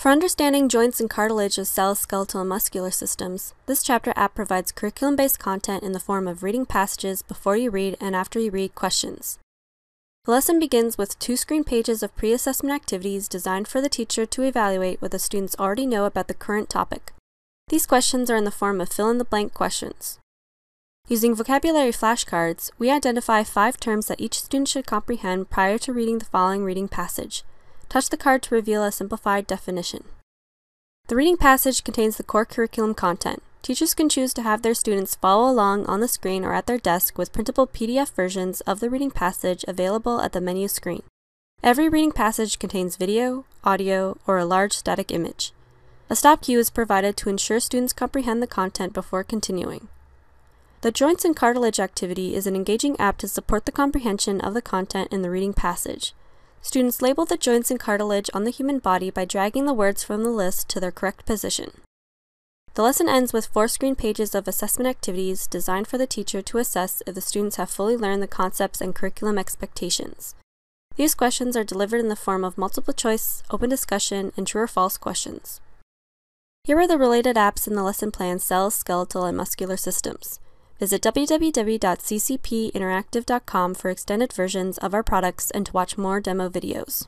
For understanding joints and cartilage of cell, skeletal, and muscular systems, this chapter app provides curriculum based content in the form of reading passages before you read and after you read questions. The lesson begins with two screen pages of pre assessment activities designed for the teacher to evaluate what the students already know about the current topic. These questions are in the form of fill in the blank questions. Using vocabulary flashcards, we identify five terms that each student should comprehend prior to reading the following reading passage touch the card to reveal a simplified definition. The reading passage contains the core curriculum content. Teachers can choose to have their students follow along on the screen or at their desk with printable PDF versions of the reading passage available at the menu screen. Every reading passage contains video, audio, or a large static image. A stop cue is provided to ensure students comprehend the content before continuing. The joints and cartilage activity is an engaging app to support the comprehension of the content in the reading passage. Students label the joints and cartilage on the human body by dragging the words from the list to their correct position. The lesson ends with four screen pages of assessment activities designed for the teacher to assess if the students have fully learned the concepts and curriculum expectations. These questions are delivered in the form of multiple choice, open discussion, and true or false questions. Here are the related apps in the lesson plan Cells, Skeletal, and Muscular Systems. Visit www.ccpinteractive.com for extended versions of our products and to watch more demo videos.